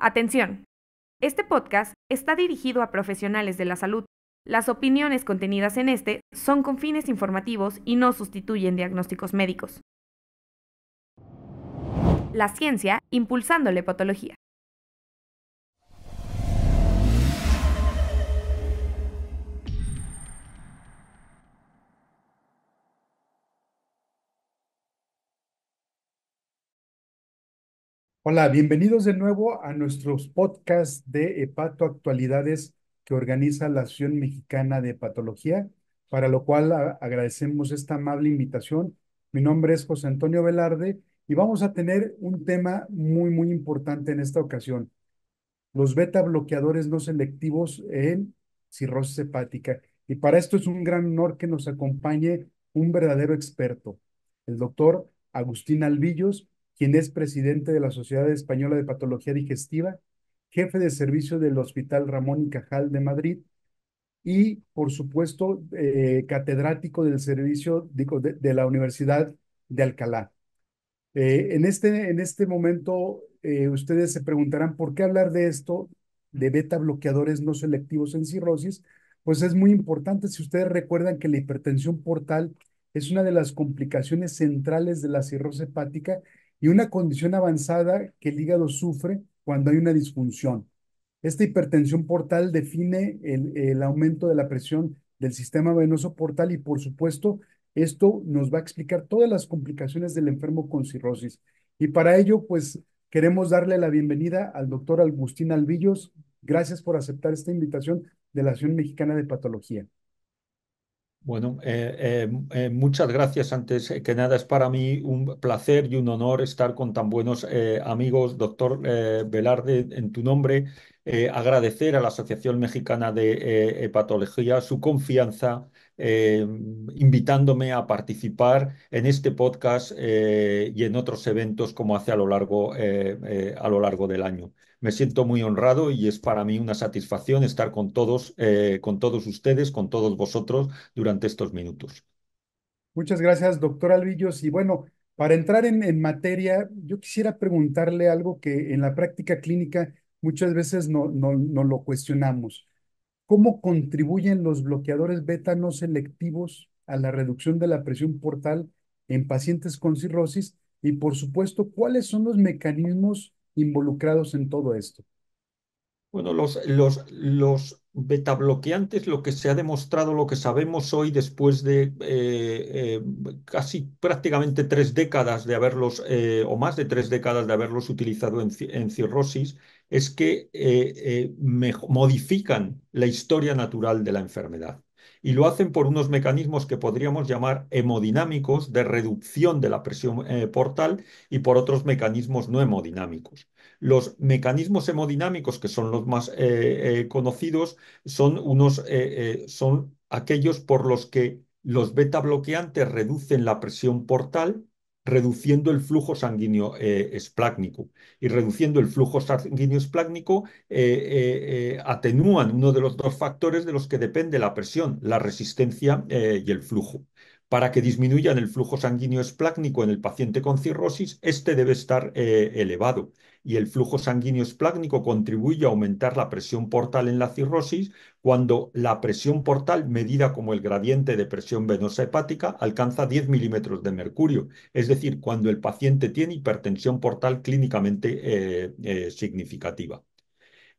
Atención. Este podcast está dirigido a profesionales de la salud. Las opiniones contenidas en este son con fines informativos y no sustituyen diagnósticos médicos. La ciencia impulsando la hepatología. Hola, bienvenidos de nuevo a nuestros podcasts de Hepato Actualidades que organiza la Asociación Mexicana de Patología, para lo cual agradecemos esta amable invitación. Mi nombre es José Antonio Velarde y vamos a tener un tema muy, muy importante en esta ocasión. Los beta bloqueadores no selectivos en cirrosis hepática. Y para esto es un gran honor que nos acompañe un verdadero experto, el doctor Agustín Albillos, quien es presidente de la Sociedad Española de Patología Digestiva, jefe de servicio del Hospital Ramón y Cajal de Madrid y, por supuesto, eh, catedrático del servicio de, la Universidad de Alcalá. Eh, en, este, en este momento, eh, ustedes se preguntarán por qué hablar de esto, de beta bloqueadores no selectivos en cirrosis, pues es muy importante. Si ustedes recuerdan que la hipertensión portal es una de las complicaciones centrales de la cirrosis hepática y una condición avanzada que el hígado sufre cuando hay una disfunción. Esta hipertensión portal define el, aumento de la presión del sistema venoso portal y por supuesto esto nos va a explicar todas las complicaciones del enfermo con cirrosis. Y para ello, pues queremos darle la bienvenida al doctor Agustín Albillos. Gracias por aceptar esta invitación de la Asociación Mexicana de Patología. Bueno, eh, eh, eh, muchas gracias. Antes que nada, es para mí un placer y un honor estar con tan buenos amigos, doctor Velarde, en tu nombre. agradecer a la Asociación Mexicana de Hepatología su confianza, invitándome a participar en este podcast y en otros eventos como hace a lo largo, a lo largo del año. Me siento muy honrado y es para mí una satisfacción estar con todos, eh, con todos ustedes, con todos vosotros durante estos minutos. Muchas gracias, doctor Alvillos. Y bueno, para entrar en, materia, yo quisiera preguntarle algo que en la práctica clínica muchas veces no, no, no lo cuestionamos. ¿Cómo contribuyen los bloqueadores beta no selectivos a la reducción de la presión portal en pacientes con cirrosis? Y por supuesto, ¿cuáles son los mecanismos involucrados en todo esto? Bueno, los, los, los betabloqueantes, lo que se ha demostrado, lo que sabemos hoy después de eh, eh, casi prácticamente tres décadas de haberlos, eh, o más de tres décadas de haberlos utilizado en cirrosis, es que modifican la historia natural de la enfermedad y lo hacen por unos mecanismos que podríamos llamar hemodinámicos de reducción de la presión eh, portal y por otros mecanismos no hemodinámicos. Los mecanismos hemodinámicos, que son los más eh, eh, conocidos, son, unos, son aquellos por los que los beta bloqueantes reducen la presión portal reduciendo el flujo sanguíneo eh, esplácnico. Y reduciendo el flujo sanguíneo esplácnico eh, eh, atenúan uno de los dos factores de los que depende la presión, la resistencia y el flujo. Para que disminuyan el flujo sanguíneo esplácnico en el paciente con cirrosis, este debe estar eh, elevado y el flujo sanguíneo esplácnico contribuye a aumentar la presión portal en la cirrosis cuando la presión portal, medida como el gradiente de presión venosa hepática, alcanza 10 milímetros de mercurio, es decir, cuando el paciente tiene hipertensión portal clínicamente eh, eh, significativa.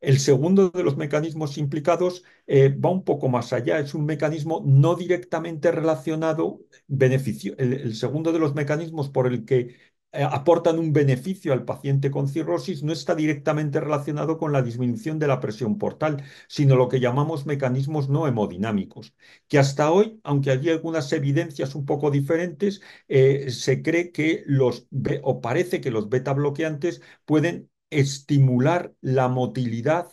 El segundo de los mecanismos implicados eh, va un poco más allá, es un mecanismo no directamente relacionado, beneficio, el, segundo de los mecanismos por el que eh, aportan un beneficio al paciente con cirrosis no está directamente relacionado con la disminución de la presión portal, sino lo que llamamos mecanismos no hemodinámicos, que hasta hoy, aunque hay algunas evidencias un poco diferentes, eh, se cree que los, o parece que los beta bloqueantes pueden estimular la motilidad,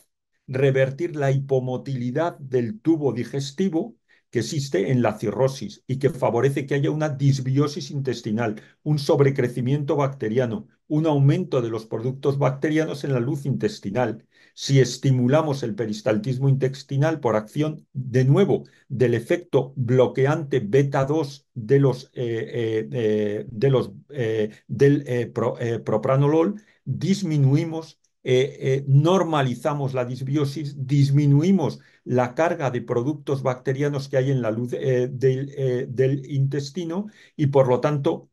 revertir la hipomotilidad del tubo digestivo que existe en la cirrosis y que favorece que haya una disbiosis intestinal, un sobrecrecimiento bacteriano, un aumento de los productos bacterianos en la luz intestinal. Si estimulamos el peristaltismo intestinal por acción, de nuevo, del efecto bloqueante beta-2 de los, eh, eh, eh, de los, del propranolol, disminuimos, eh, eh, normalizamos la disbiosis, disminuimos la carga de productos bacterianos que hay en la luz eh, del, intestino y por lo tanto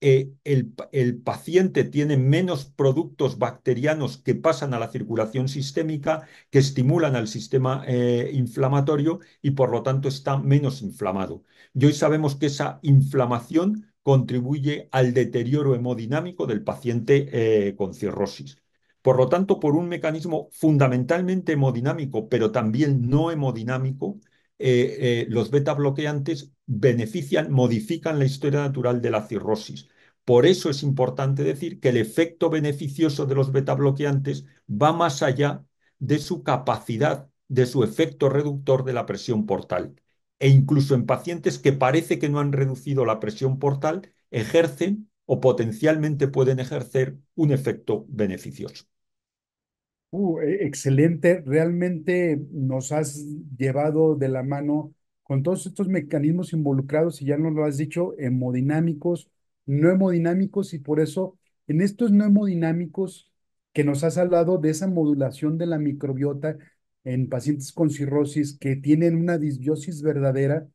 el paciente tiene menos productos bacterianos que pasan a la circulación sistémica, que estimulan al sistema inflamatorio y por lo tanto está menos inflamado. Y hoy sabemos que esa inflamación contribuye al deterioro hemodinámico del paciente eh, con cirrosis. Por lo tanto, por un mecanismo fundamentalmente hemodinámico, pero también no hemodinámico, eh, eh, los beta bloqueantes benefician, modifican la historia natural de la cirrosis. Por eso es importante decir que el efecto beneficioso de los beta bloqueantes va más allá de su capacidad, de su efecto reductor de la presión portal e incluso en pacientes que parece que no han reducido la presión portal, ejercen o potencialmente pueden ejercer un efecto beneficioso. Uh, e-, excelente, realmente nos has llevado de la mano con todos estos mecanismos involucrados, y ya nos lo has dicho, hemodinámicos, no hemodinámicos, y por eso en estos no hemodinámicos que nos has hablado de esa modulación de la microbiota, en pacientes con cirrosis que tienen una disbiosis verdadera,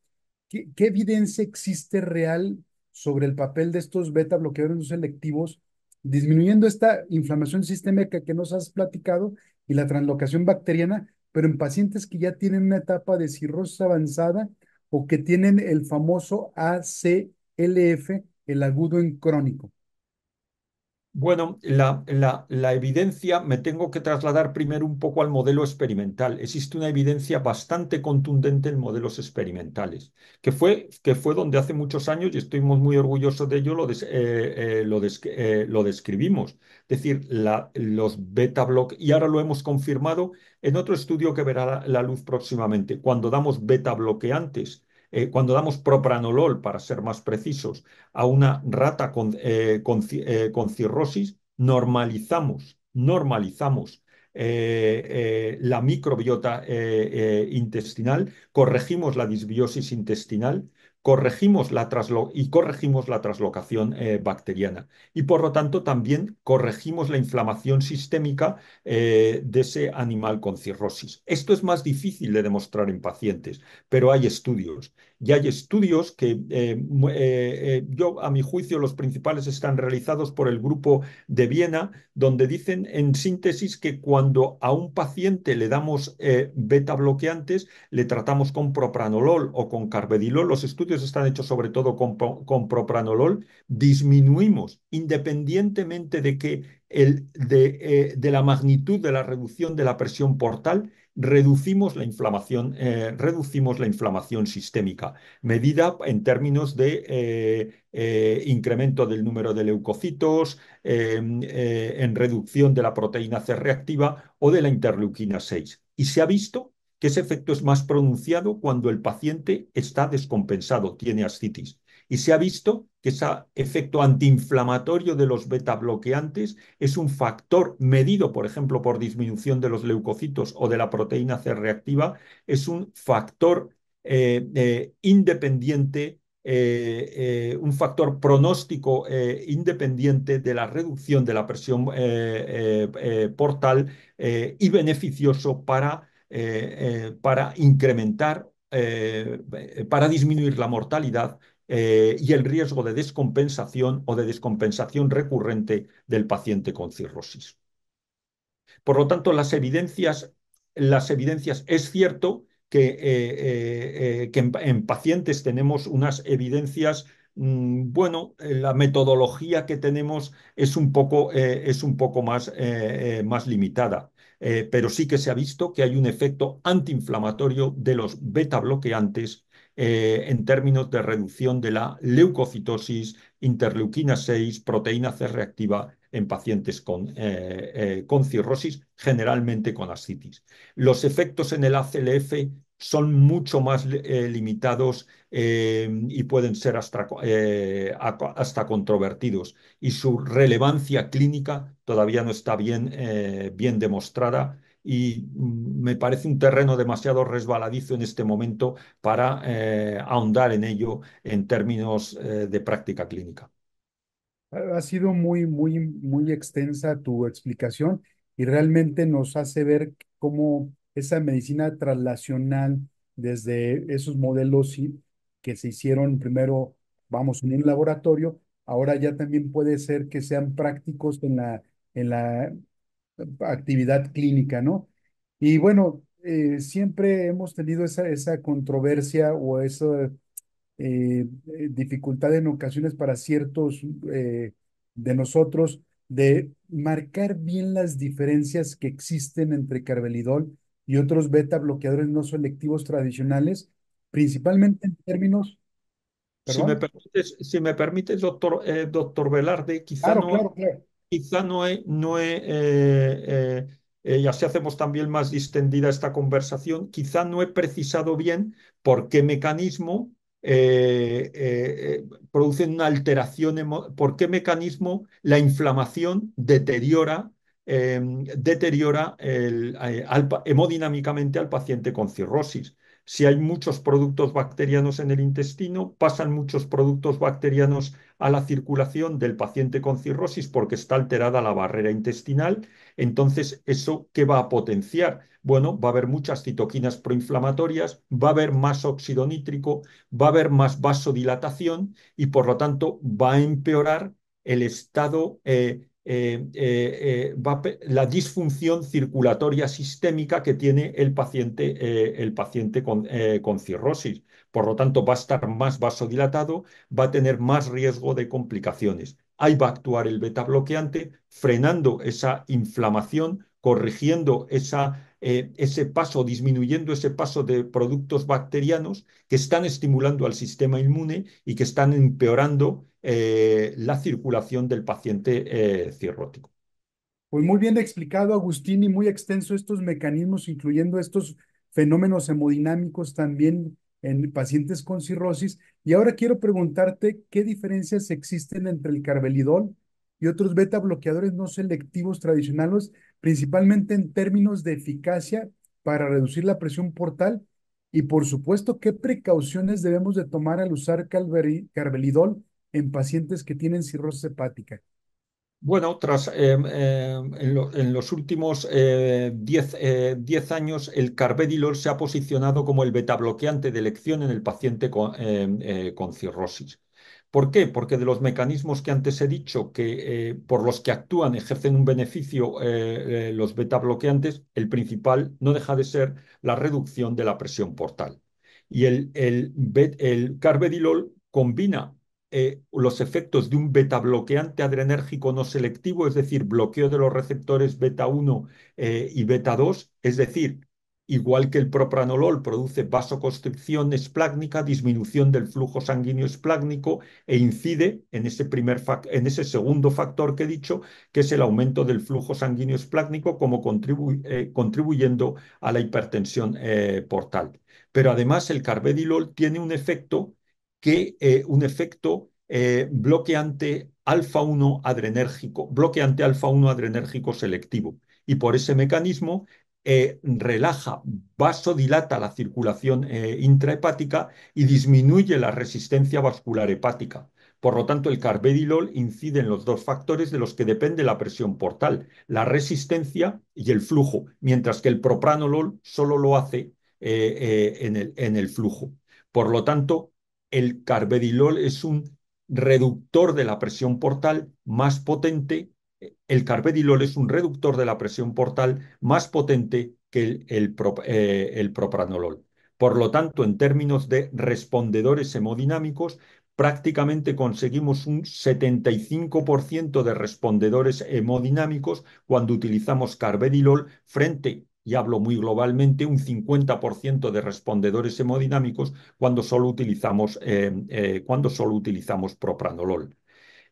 ¿qué, evidencia existe real sobre el papel de estos beta bloqueadores selectivos, disminuyendo esta inflamación sistémica que nos has platicado y la translocación bacteriana, pero en pacientes que ya tienen una etapa de cirrosis avanzada o que tienen el famoso ACLF, el agudo en crónico? Bueno, la, evidencia, me tengo que trasladar primero un poco al modelo experimental. Existe una evidencia bastante contundente en modelos experimentales, que fue, que fue donde hace muchos años, y estoy muy orgullosos de ello, lo, eh, eh, eh, describimos. Es decir, los beta bloques y ahora lo hemos confirmado en otro estudio que verá la, luz próximamente, cuando damos beta bloqueantes eh, cuando damos propranolol, para ser más precisos, a una rata con, eh, eh, cirrosis, normalizamos, normalizamos la microbiota intestinal, corregimos la disbiosis intestinal corregimos la y corregimos la traslocación eh, bacteriana. Y por lo tanto también corregimos la inflamación sistémica eh, de ese animal con cirrosis. Esto es más difícil de demostrar en pacientes, pero hay estudios y hay estudios que eh, eh, eh, yo, a mi juicio, los principales están realizados por el grupo de Viena, donde dicen en síntesis que cuando a un paciente le damos beta bloqueantes, le tratamos con propranolol o con carvedilol, los estudios están hechos sobre todo con, propranolol, disminuimos independientemente de que el, de la magnitud de la reducción de la presión portal, reducimos la inflamación, eh, reducimos la inflamación sistémica, medida en términos de eh, eh, incremento del número de leucocitos, em, en reducción de la proteína C reactiva o de la interleuquina 6. Y se ha visto que ese efecto es más pronunciado cuando el paciente está descompensado, tiene ascitis. Y se ha visto que ese efecto antiinflamatorio de los beta bloqueantes es un factor medido, por ejemplo, por disminución de los leucocitos o de la proteína C reactiva, es un factor eh, eh, independiente eh, un factor pronóstico independiente de la reducción de la presión portal y beneficioso para, para incrementar, para disminuir la mortalidad eh, y el riesgo de descompensación o de descompensación recurrente del paciente con cirrosis. Por lo tanto, las evidencias, las evidencias es cierto que, eh, eh, en, pacientes tenemos unas evidencias, mm, bueno, la metodología que tenemos es un poco, es un poco más, más limitada. pero sí que se ha visto que hay un efecto antiinflamatorio de los beta bloqueantes eh, en términos de reducción de la leucocitosis, interleuquina 6, proteína C reactiva en pacientes eh, eh, con, cirrosis, generalmente con ascitis. Los efectos en el ACLF son mucho más limitados y pueden ser hasta, hasta, controvertidos. Y su relevancia clínica todavía no está bien, bien demostrada y mm, me parece un terreno demasiado resbaladizo en este momento para eh, ahondar en ello en términos eh, de práctica clínica. Ha sido muy, muy, muy extensa tu explicación y realmente nos hace ver cómo esa medicina traslacional desde esos modelos que se hicieron primero, vamos, en un laboratorio, ahora ya también puede ser que sean prácticos en la, en la actividad clínica, ¿no? Y bueno, eh, siempre hemos tenido esa, esa controversia o esa eh, eh, dificultad en ocasiones para ciertos de nosotros de marcar bien las diferencias que existen entre carbelidol y otros beta bloqueadores no selectivos tradicionales, principalmente en términos si me, permites, si me doctor, doctor Velarde, quizá no, quizá no he, no eh, eh, eh, y así hacemos también más distendida esta conversación, quizá no he precisado bien por qué mecanismo produce una alteración, por qué mecanismo la inflamación deteriora deteriora el, hemodinámicamente al paciente con cirrosis. Si hay muchos productos bacterianos en el intestino, pasan muchos productos bacterianos a la circulación del paciente con cirrosis porque está alterada la barrera intestinal. Entonces, ¿eso qué va a potenciar? Bueno, va a haber muchas citoquinas proinflamatorias, va a haber más óxido nítrico, va a haber más vasodilatación y, por lo tanto, va a empeorar el estado eh, eh, eh, eh, la disfunción circulatoria sistémica que tiene el paciente, el paciente con, cirrosis. Por lo tanto, va a estar más vasodilatado, va a tener más riesgo de complicaciones. Ahí va a actuar el beta bloqueante, frenando esa inflamación, corrigiendo esa ese paso, disminuyendo ese paso de productos bacterianos que están estimulando al sistema inmune y que están empeorando eh, la circulación del paciente eh, cirrótico. Pues muy bien explicado, Agustín, y muy extenso estos mecanismos, incluyendo estos fenómenos hemodinámicos también en pacientes con cirrosis. Y ahora quiero preguntarte qué diferencias existen entre el carbelidol y otros beta bloqueadores no selectivos tradicionales, principalmente en términos de eficacia para reducir la presión portal y por supuesto qué precauciones debemos de tomar al usar carbelidol en pacientes que tienen cirrosis hepática? Bueno, tras, em, em, en, los últimos 10 eh, eh, años, el carvedilol se ha posicionado como el betabloqueante de elección en el paciente em, eh, con, cirrosis. ¿Por qué? Porque de los mecanismos que antes he dicho, que por los que actúan, ejercen un beneficio los betabloqueantes, el principal no deja de ser la reducción de la presión portal. Y el, el, el carvedilol combina eh, los efectos de un beta bloqueante adrenérgico no selectivo, es decir, bloqueo de los receptores beta 1 eh, y beta 2, es decir, igual que el propranolol produce vasoconstricción esplácnica, disminución del flujo sanguíneo esplácnico e incide en ese, primer en ese segundo factor que he dicho, que es el aumento del flujo sanguíneo esplácnico como eh, contribuyendo a la hipertensión portal. Pero además el carvedilol tiene un efecto que eh, un efecto eh, bloqueante alfa-1 adrenérgico, bloqueante alfa-1 adrenérgico selectivo. Y por ese mecanismo eh, relaja, vasodilata la circulación intrahepática y disminuye la resistencia vascular hepática. Por lo tanto, el carvedilol incide en los dos factores de los que depende la presión portal, la resistencia y el flujo, mientras que el propranolol solo lo hace en el flujo. Por lo tanto, el carvedilol es un reductor de la presión portal más potente. El carvedilol es un reductor de la presión portal más potente que el, el, eh, propranolol. Por lo tanto, en términos de respondedores hemodinámicos, prácticamente conseguimos un 75% de respondedores hemodinámicos cuando utilizamos carbedilol frente y hablo muy globalmente, un 50% de respondedores hemodinámicos cuando solo utilizamos, eh, eh, cuando solo utilizamos propranolol.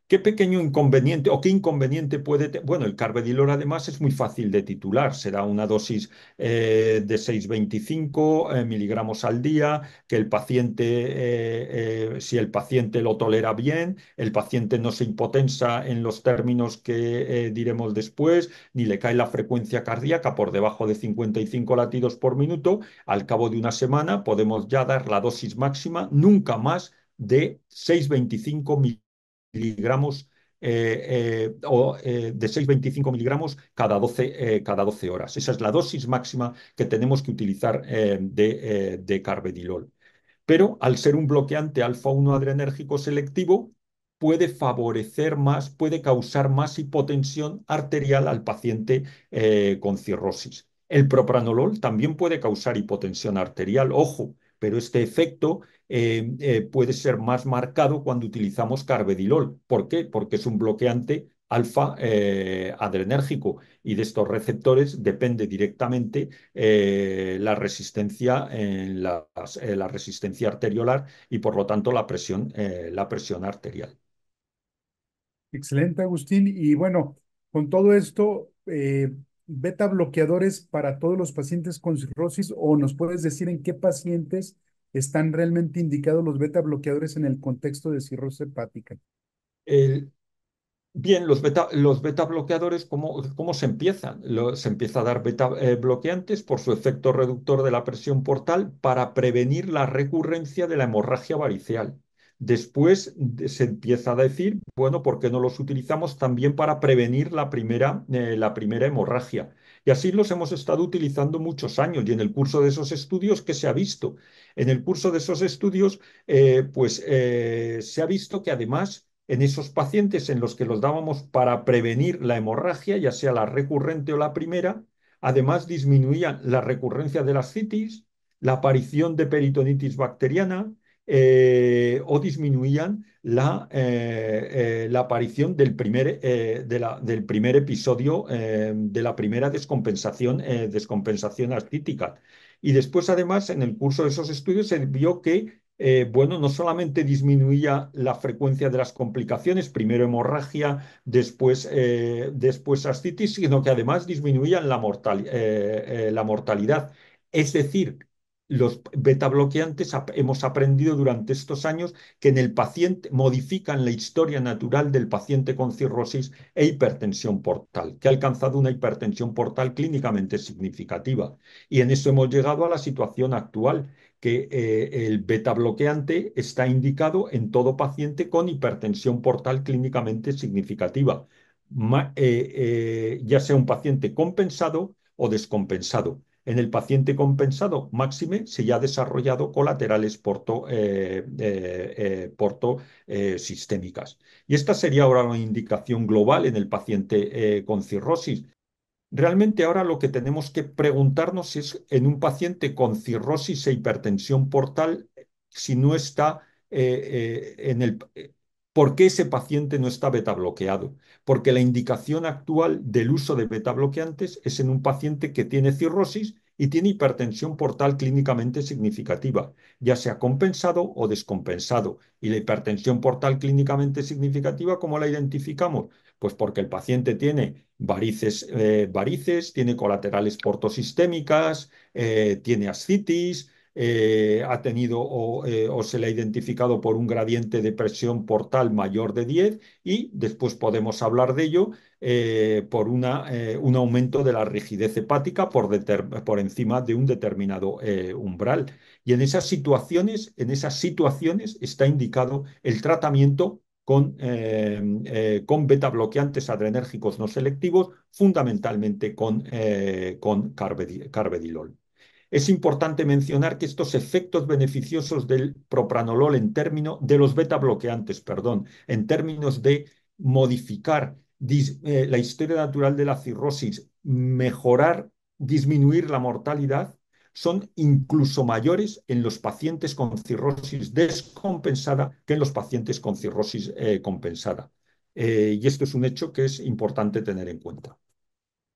¿Qué pequeño inconveniente o qué inconveniente puede tener? Bueno, el carvedilol además es muy fácil de titular, será una dosis eh, de 6,25 eh, miligramos al día, que el paciente, eh, si el paciente lo tolera bien, el paciente no se impotenza en los términos que diremos después, ni le cae la frecuencia cardíaca por debajo de 55 latidos por minuto, al cabo de una semana podemos ya dar la dosis máxima, nunca más de 6,25 miligramos miligramos eh, eh, o, eh, de 6,25 miligramos cada 12, cada 12 horas. Esa es la dosis máxima que tenemos que utilizar de, de, Pero al ser un bloqueante alfa-1 adrenérgico selectivo, puede favorecer más, puede causar más hipotensión arterial al paciente con cirrosis. El propranolol también puede causar hipotensión arterial. Ojo, pero este efecto eh, eh, puede ser más marcado cuando utilizamos carvedilol. ¿Por qué? Porque es un bloqueante alfa eh, adrenérgico y de estos receptores depende directamente la resistencia en la resistencia arteriolar y por lo tanto la presión la presión arterial. Excelente Agustín y bueno con todo esto beta bloqueadores para todos los pacientes con cirrosis o nos puedes decir en qué pacientes están realmente indicados los beta bloqueadores en el contexto de cirrosis hepática? bien, los beta, los beta bloqueadores, ¿cómo, cómo se empiezan? se empieza a dar beta eh, bloqueantes por su efecto reductor de la presión portal para prevenir la recurrencia de la hemorragia varicial. Después se empieza a decir, bueno, ¿por qué no los utilizamos también para prevenir la primera, eh, la primera hemorragia? Y así los hemos estado utilizando muchos años. Y en el curso de esos estudios, ¿qué se ha visto? En el curso de esos estudios, eh, pues eh, se ha visto que además en esos pacientes en los que los dábamos para prevenir la hemorragia, ya sea la recurrente o la primera, además disminuían la recurrencia de las citis, la aparición de peritonitis bacteriana, eh, o disminuían la, eh, eh, la aparición del primer, del primer episodio de la primera descompensación, descompensación ascítica. Y después, además, en el curso de esos estudios se vio que bueno, no solamente disminuía la frecuencia de las complicaciones, primero hemorragia, después, eh, después ascitis, sino que además disminuían la, la mortalidad. Es decir, los beta bloqueantes hemos aprendido durante estos años que en el paciente modifican la historia natural del paciente con cirrosis e hipertensión portal, que ha alcanzado una hipertensión portal clínicamente significativa. Y en eso hemos llegado a la situación actual, que eh, el beta bloqueante está indicado en todo paciente con hipertensión portal clínicamente significativa, eh, eh, ya sea un paciente compensado o descompensado. En el paciente compensado, máxime, se ya ha desarrollado colaterales porto, eh, eh, eh, sistémicas. Y esta sería ahora una indicación global en el paciente con cirrosis. Realmente ahora lo que tenemos que preguntarnos es en un paciente con cirrosis e hipertensión portal si no está en el, ¿Por qué ese paciente no está beta bloqueado? Porque la indicación actual del uso de beta bloqueantes es en un paciente que tiene cirrosis y tiene hipertensión portal clínicamente significativa, ya sea compensado o descompensado. ¿Y la hipertensión portal clínicamente significativa cómo la identificamos? Pues porque el paciente tiene varices, eh, varices tiene colaterales portosistémicas, eh, tiene ascitis, eh, ha tenido eh, o, se le ha identificado por un gradiente de presión portal mayor de 10 y después podemos hablar de ello eh, por un aumento de la rigidez hepática por, encima de un determinado umbral. Y en esas situaciones, en esas situaciones está indicado el tratamiento con, con beta bloqueantes adrenérgicos no selectivos, fundamentalmente con, con carvedilol. Es importante mencionar que estos efectos beneficiosos del propranolol en términos de los beta bloqueantes, perdón, en términos de modificar eh, la historia natural de la cirrosis, mejorar, disminuir la mortalidad, son incluso mayores en los pacientes con cirrosis descompensada que en los pacientes con cirrosis eh, compensada. Eh, y esto es un hecho que es importante tener en cuenta.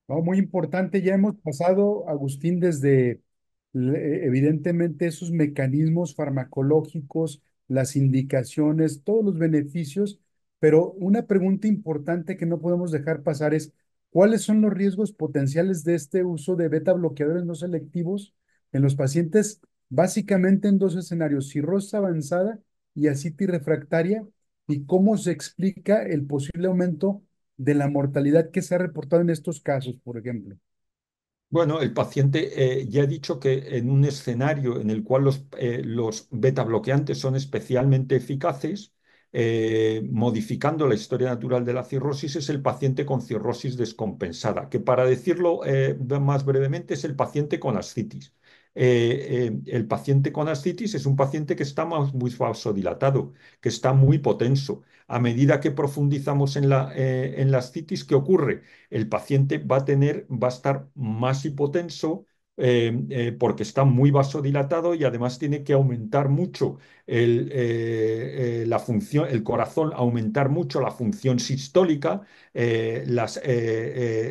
muy importante. Ya hemos pasado, Agustín, desde eh, evidentemente esos mecanismos farmacológicos, las indicaciones, todos los beneficios, pero una pregunta importante que no podemos dejar pasar es, ¿cuáles son los riesgos potenciales de este uso de beta bloqueadores no selectivos en los pacientes básicamente en dos escenarios, cirrosa avanzada y asitis refractaria? ¿Y cómo se explica el posible aumento de la mortalidad que se ha reportado en estos casos, por ejemplo? Bueno, el paciente, eh, ya he dicho que en un escenario en el cual los, eh, beta bloqueantes son especialmente eficaces, eh, modificando la historia natural de la cirrosis, es el paciente con cirrosis descompensada, que para decirlo más brevemente es el paciente con ascitis. Eh, eh, el paciente con ascitis es un paciente que está muy vasodilatado, que está muy hipotenso. A medida que profundizamos eh, en la, ascitis, ¿qué ocurre? El paciente va a tener, va a estar más hipotenso, eh, eh, porque está muy vasodilatado y además tiene que aumentar mucho el, eh, la función, el corazón, aumentar mucho la función sistólica, las,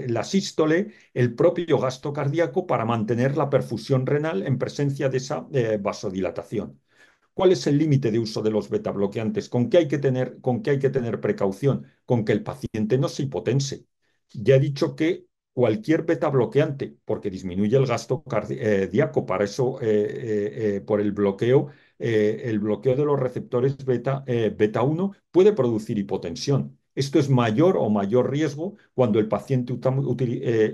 la sístole, el propio gasto cardíaco para mantener la perfusión renal en presencia de esa vasodilatación. ¿Cuál es el límite de uso de los betabloqueantes? ¿Con qué, hay que tener, ¿Con qué hay que tener precaución? Con que el paciente no se hipotense. Ya he dicho que cualquier beta bloqueante, porque disminuye el gasto cardíaco, eh, para eso, eh, eh, por el bloqueo, el bloqueo de los receptores beta, beta 1 puede producir hipotensión. Esto es mayor o mayor riesgo cuando el paciente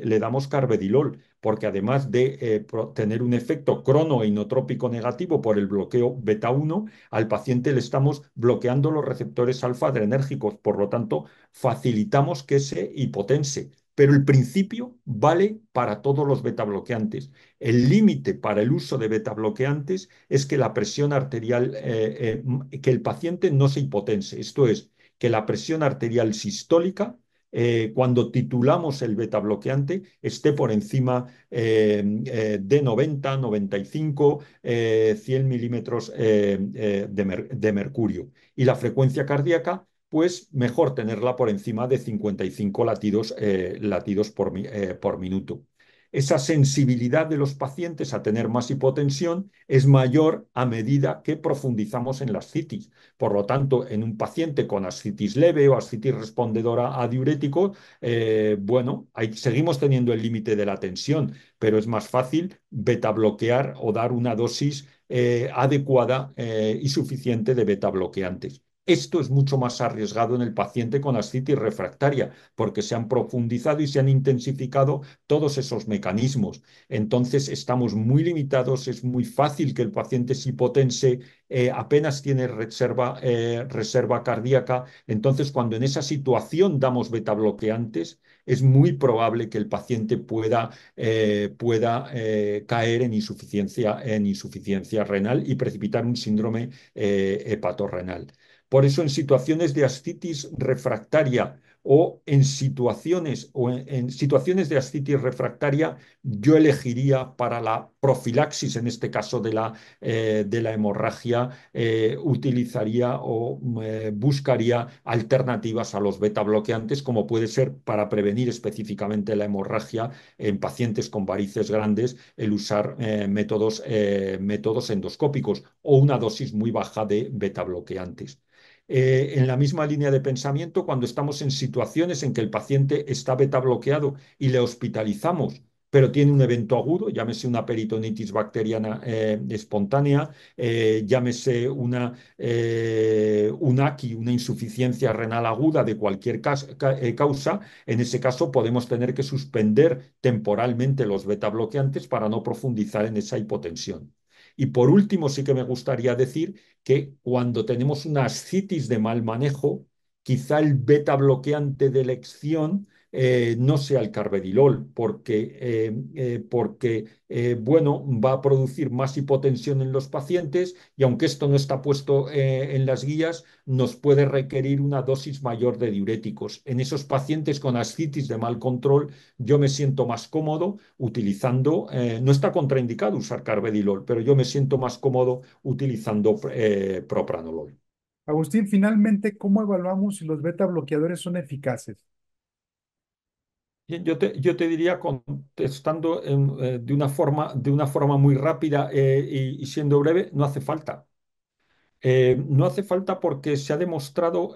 le damos carvedilol, porque además de tener un efecto crono inotrópico negativo por el bloqueo beta 1, al paciente le estamos bloqueando los receptores alfa adrenérgicos, por lo tanto, facilitamos que se hipotense pero el principio vale para todos los beta bloqueantes. El límite para el uso de beta bloqueantes es que la presión arterial, eh, eh, que el paciente no se hipotense, esto es, que la presión arterial sistólica, eh, cuando titulamos el beta bloqueante, esté por encima de 90, 95, 100 milímetros de mercurio. Y la frecuencia cardíaca pues mejor tenerla por encima de 55 latidos, eh, latidos eh, por, minuto. Esa sensibilidad de los pacientes a tener más hipotensión es mayor a medida que profundizamos en la ascitis. Por lo tanto, en un paciente con ascitis leve o ascitis respondedora a diurético, eh, bueno, seguimos teniendo el límite de la tensión, pero es más fácil beta bloquear o dar una dosis adecuada y suficiente de beta bloqueantes. Esto es mucho más arriesgado en el paciente con ascitis refractaria, porque se han profundizado y se han intensificado todos esos mecanismos. Entonces, estamos muy limitados, es muy fácil que el paciente se hipotense, eh, apenas tiene eh, reserva, cardíaca. Entonces, cuando en esa situación damos beta bloqueantes, es muy probable que el paciente pueda, eh, caer en insuficiencia, en insuficiencia renal y precipitar un síndrome eh, hepatorrenal. Por eso en situaciones de ascitis refractaria o en situaciones, o en, situaciones de ascitis refractaria yo elegiría para la profilaxis, en este caso de la, eh, hemorragia, eh, utilizaría o eh, buscaría alternativas a los beta bloqueantes, como puede ser para prevenir específicamente la hemorragia en pacientes con varices grandes, el usar métodos, métodos endoscópicos o una dosis muy baja de beta bloqueantes. Eh, en la misma línea de pensamiento cuando estamos en situaciones en que el paciente está beta bloqueado y le hospitalizamos pero tiene un evento agudo, llámese una peritonitis bacteriana eh, espontánea, eh, llámese una, una insuficiencia renal aguda de cualquier causa, en ese caso podemos tener que suspender temporalmente los beta bloqueantes para no profundizar en esa hipotensión. Y por último, sí que me gustaría decir que cuando tenemos una ascitis de mal manejo, quizá el beta bloqueante de elección eh, no sea el carvedilol, porque, eh, eh, porque bueno, va a producir más hipotensión en los pacientes y aunque esto no está puesto en las guías, nos puede requerir una dosis mayor de diuréticos. En esos pacientes con ascitis de mal control, yo me siento más cómodo utilizando, no está contraindicado usar carvedilol, pero yo me siento más cómodo utilizando propranolol. Agustín, finalmente, ¿cómo evaluamos si los beta bloqueadores son eficaces? Yo te, diría, contestando eh, de, una forma, de una forma muy rápida eh, y, siendo breve, no hace falta. Eh, no hace falta porque se ha demostrado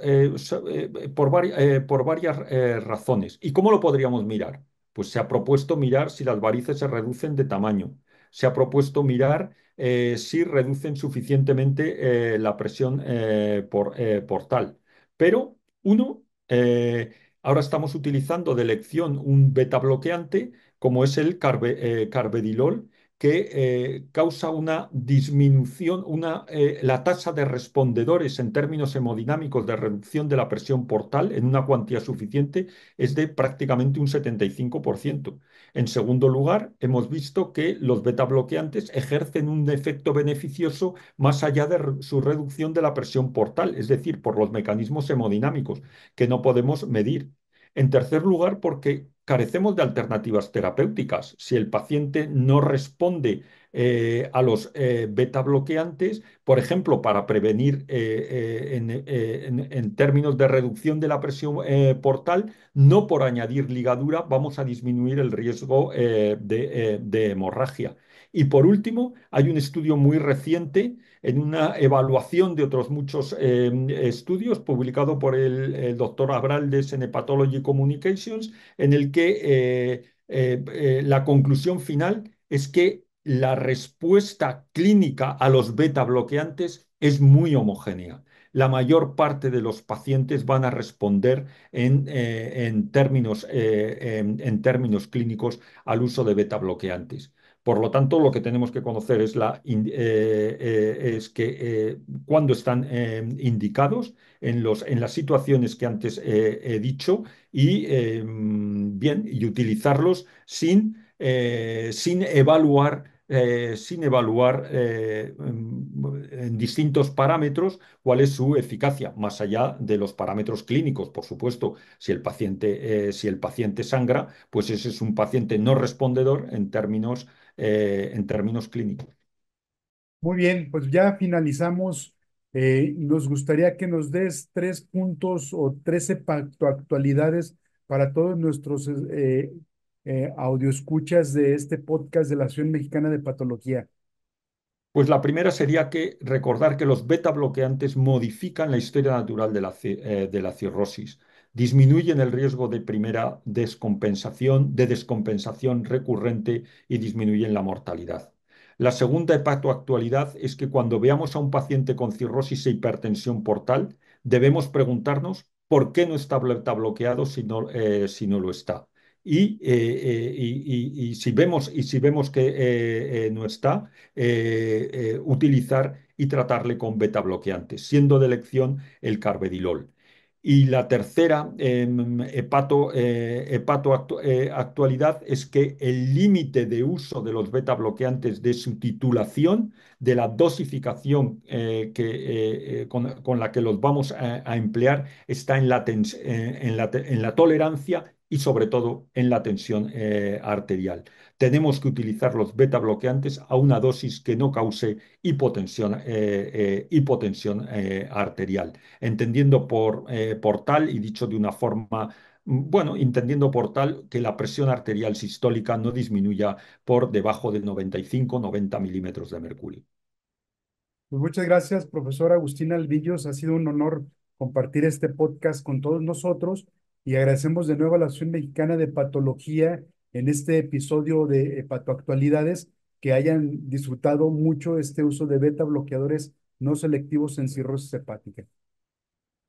por, por, varias razones. ¿Y cómo lo podríamos mirar? Pues se ha propuesto mirar si las varices se reducen de tamaño. Se ha propuesto mirar si reducen suficientemente la presión por, tal. Pero uno ahora estamos utilizando de elección un beta bloqueante como es el carvedilol, eh, que eh, causa una disminución, eh, la tasa de respondedores en términos hemodinámicos de reducción de la presión portal en una cuantía suficiente es de prácticamente un 75%. En segundo lugar, hemos visto que los beta bloqueantes ejercen un efecto beneficioso más allá de su reducción de la presión portal, es decir, por los mecanismos hemodinámicos que no podemos medir. En tercer lugar, porque carecemos de alternativas terapéuticas. Si el paciente no responde eh, a los eh, beta bloqueantes, por ejemplo, para prevenir eh, en, términos de reducción de la presión portal, no por añadir ligadura vamos a disminuir el riesgo de, hemorragia. Y por último, hay un estudio muy reciente en una evaluación de otros muchos estudios publicado por el, doctor Abraldes en Hepatology Communications, en el que la conclusión final es que la respuesta clínica a los beta bloqueantes es muy homogénea. La mayor parte de los pacientes van a responder en, eh, eh, términos, clínicos al uso de beta bloqueantes. Por lo tanto, lo que tenemos que conocer es, la, eh, es que cuando están indicados en, las situaciones que antes he dicho y, bien, y utilizarlos sin evaluar eh, sin evaluar eh, mm, en distintos parámetros cuál es su eficacia, más allá de los parámetros clínicos, por supuesto. Si el paciente, eh, si el paciente sangra, pues ese es un paciente no respondedor en términos, en términos clínicos. Muy bien, pues ya finalizamos. nos gustaría que nos des tres puntos o trece actualidades para todos nuestros eh, audio escuchas de este podcast de la Asociación Mexicana de Patología? Pues la primera sería que recordar que los beta bloqueantes modifican la historia natural de la, eh, cirrosis, disminuyen el riesgo de primera descompensación, de descompensación recurrente y disminuyen la mortalidad. La segunda actualidad es que cuando veamos a un paciente con cirrosis e hipertensión portal, debemos preguntarnos por qué no está beta bloqueado si no eh, lo está. Eh, eh, y, si vemos, y si vemos que eh, no está, utilizar y tratarle con beta bloqueantes, siendo de elección el carbedilol. Y la tercera em, hepato, actualidad es que el límite de uso de los beta bloqueantes de su titulación, de la dosificación que, con, la que los vamos a, emplear, está en en la, en la tolerancia y sobre todo en la tensión eh, arterial. Tenemos que utilizar los beta bloqueantes a una dosis que no cause hipotensión, eh, eh, hipotensión arterial, entendiendo por, tal y dicho de una forma mm, bueno, entendiendo por tal que la presión arterial sistólica no disminuya por debajo de 95-90 milímetros de mercurio. Pues muchas gracias, profesor Agustín Alvillos. Ha sido un honor compartir este podcast con todos nosotros y agradecemos de nuevo a la Asociación Mexicana de Patología en este episodio de Hepatoactualidades eh, que hayan disfrutado mucho este uso de beta bloqueadores no selectivos en cirrosis hepática.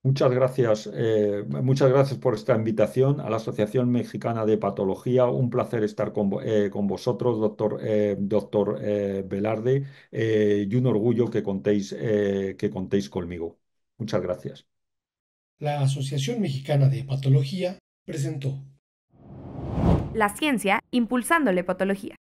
Muchas gracias, eh, muchas gracias por esta invitación a la Asociación Mexicana de Patología. Un placer estar con, eh, vosotros, doctor, doctor Velarde, y un orgullo que contéis, que contéis conmigo. Muchas gracias la Asociación Mexicana de Patología presentó La ciencia impulsando la patología.